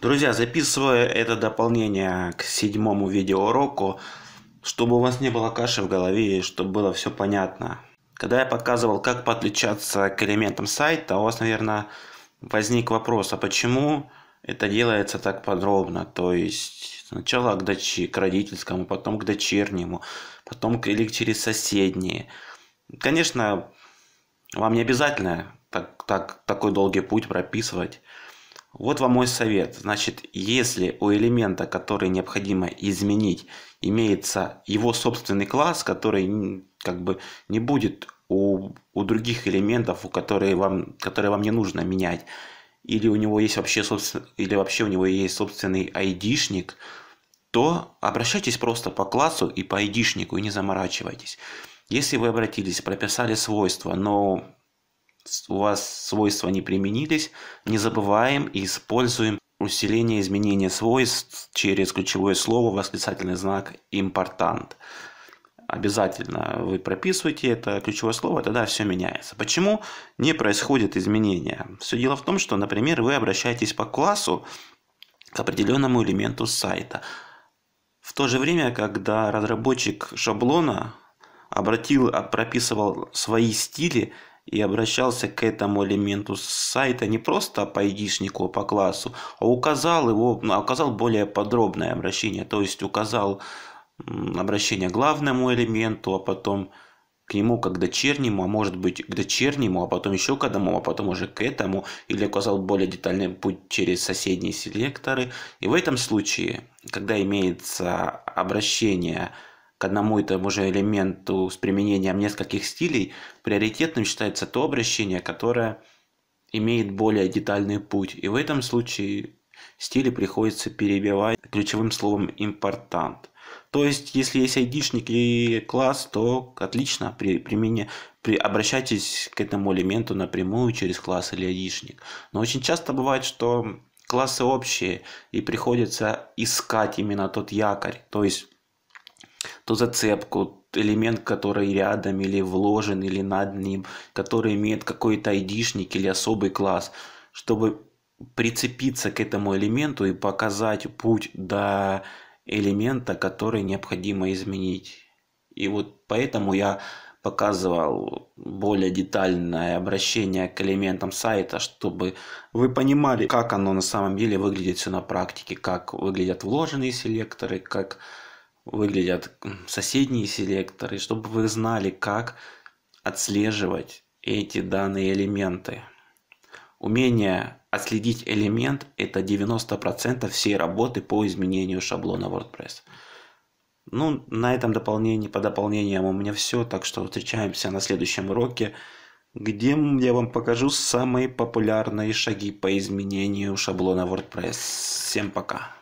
Друзья, записывая это дополнение к седьмому видеоуроку, чтобы у вас не было каши в голове и чтобы было все понятно. Когда я показывал, как подключаться к элементам сайта, у вас, наверное, возник вопрос, а почему это делается так подробно? То есть сначала к, дочи, к родительскому, потом к дочернему, потом к, или через соседние. Конечно, вам не обязательно так, так, такой долгий путь прописывать. Вот вам мой совет. Значит, если у элемента, который необходимо изменить, имеется его собственный класс, который как бы не будет у, у других элементов, у которые вам, которые вам не нужно менять, или у него есть вообще собствен... или вообще у него есть собственный айдишник, то обращайтесь просто по классу и по айдишнику и не заморачивайтесь. Если вы обратились, прописали свойства, но у вас свойства не применились, не забываем и используем усиление изменения свойств через ключевое слово, восклицательный знак «импортант». Обязательно вы прописываете это ключевое слово, тогда все меняется. Почему не происходит изменения? Все дело в том, что, например, вы обращаетесь по классу к определенному элементу сайта. В то же время, когда разработчик шаблона обратил, прописывал свои стили – и обращался к этому элементу сайта не просто по идишнику, а по классу, а указал его, ну, указал более подробное обращение, то есть указал обращение к главному элементу, а потом к нему как к дочернему, а может быть к дочернему, а потом еще к одному, а потом уже к этому, или указал более детальный путь через соседние селекторы. И в этом случае, когда имеется обращение к одному и тому же элементу с применением нескольких стилей, приоритетным считается то обращение, которое имеет более детальный путь. И в этом случае стили приходится перебивать ключевым словом «импортант». То есть, если есть айдишник и класс, то отлично, при, примене, при, обращайтесь к этому элементу напрямую через класс или айдишник. Но очень часто бывает, что классы общие, и приходится искать именно тот якорь, то есть ту зацепку, элемент, который рядом или вложен, или над ним, который имеет какой-то айдишник или особый класс, чтобы прицепиться к этому элементу и показать путь до элемента, который необходимо изменить. И вот поэтому я показывал более детальное обращение к элементам сайта, чтобы вы понимали, как оно на самом деле выглядит все на практике, как выглядят вложенные селекторы, как выглядят соседние селекторы, чтобы вы знали, как отслеживать эти данные элементы. Умение отследить элемент – это 90% всей работы по изменению шаблона WordPress. Ну, на этом дополнении, по дополнениям у меня все, так что встречаемся на следующем уроке, где я вам покажу самые популярные шаги по изменению шаблона WordPress. Всем пока!